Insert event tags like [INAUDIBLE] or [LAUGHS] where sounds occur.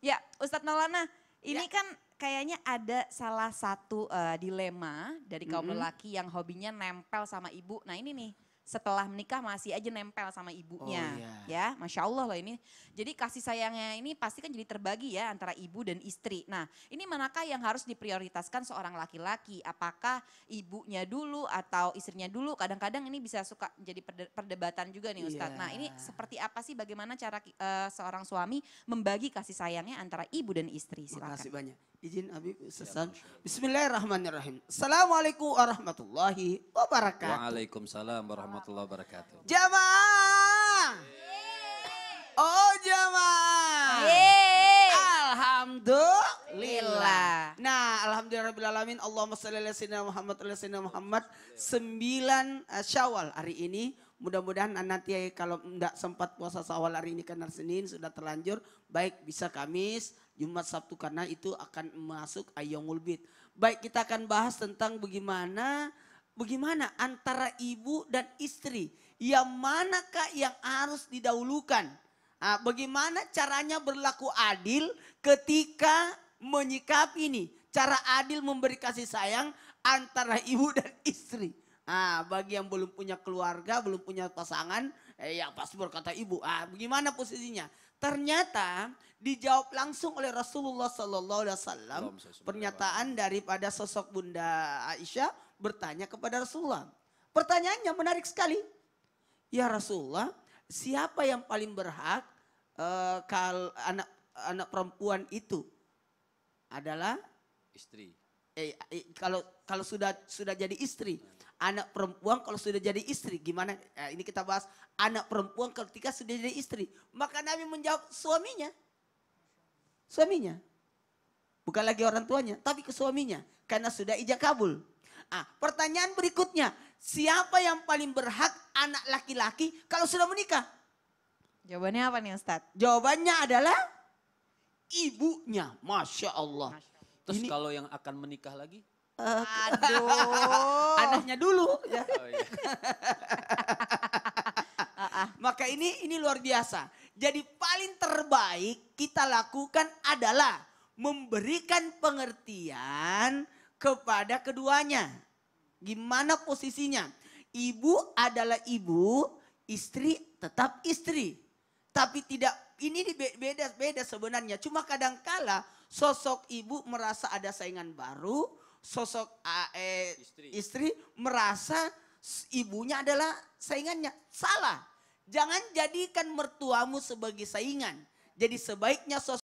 Ya, Ustadz Maulana, ini ya. kan kayaknya ada salah satu uh, dilema dari kaum mm -hmm. lelaki yang hobinya nempel sama ibu. Nah ini nih, setelah menikah masih aja nempel sama ibunya. Oh, yeah. Ya, Masya Allah loh ini. Jadi kasih sayangnya ini pasti kan jadi terbagi ya antara ibu dan istri. Nah ini manakah yang harus diprioritaskan seorang laki-laki? Apakah ibunya dulu atau istrinya dulu? Kadang-kadang ini bisa suka jadi perdebatan juga nih Ustadz. Yeah. Nah ini seperti apa sih bagaimana cara uh, seorang suami membagi kasih sayangnya antara ibu dan istri? Silakan. Terima kasih banyak. Izin Habib Sesan. Iya, Bismillahirrahmanirrahim. Assalamualaikum warahmatullahi wabarakatuh. Waalaikumsalam warahmatullahi warahmatullahi wabarakatuh. Jamaah. Oh jamaah. Alhamdulillah. Nah, alhamdulillah alamin, Allahumma salli ala sinna Muhammad ala sinna Muhammad. Sembilan eh, Syawal hari ini Mudah-mudahan nanti kalau enggak sempat puasa sawal hari ini karena Senin sudah terlanjur. Baik bisa Kamis, Jumat, Sabtu karena itu akan masuk Ayyamul Bid. Baik kita akan bahas tentang bagaimana Bagaimana antara ibu dan istri? Yang manakah yang harus didahulukan? Nah, bagaimana caranya berlaku adil ketika menyikapi ini? Cara adil memberi kasih sayang antara ibu dan istri. Nah, bagi yang belum punya keluarga, belum punya pasangan, eh, ya pasti berkata ibu. Ah, bagaimana posisinya? Ternyata dijawab langsung oleh Rasulullah Sallallahu Alaihi Wasallam pernyataan daripada sosok Bunda Aisyah bertanya kepada Rasulullah. Pertanyaannya menarik sekali. Ya Rasulullah, siapa yang paling berhak uh, eh, kalau anak anak perempuan itu adalah istri. Eh, eh, kalau kalau sudah sudah jadi istri, anak perempuan kalau sudah jadi istri gimana? eh, ini kita bahas anak perempuan ketika sudah jadi istri. Maka Nabi menjawab suaminya. Suaminya. Bukan lagi orang tuanya, tapi ke suaminya karena sudah ijab kabul. Ah, pertanyaan berikutnya, siapa yang paling berhak anak laki-laki kalau sudah menikah? Jawabannya apa nih Ustadz? Jawabannya adalah ibunya, Masya Allah. Masya Terus ini, kalau yang akan menikah lagi? Aduh. [LAUGHS] Anaknya dulu. Ya. Oh, iya. [LAUGHS] Ah, ah. Maka ini ini luar biasa. Jadi paling terbaik kita lakukan adalah memberikan pengertian kepada keduanya. Gimana posisinya? Ibu adalah ibu, istri tetap istri. Tapi tidak ini beda beda sebenarnya. Cuma kadangkala Sosok ibu merasa ada saingan baru, sosok eh, istri. istri merasa ibunya adalah saingannya. Salah. Jangan jadikan mertuamu sebagai saingan. Jadi sebaiknya sosok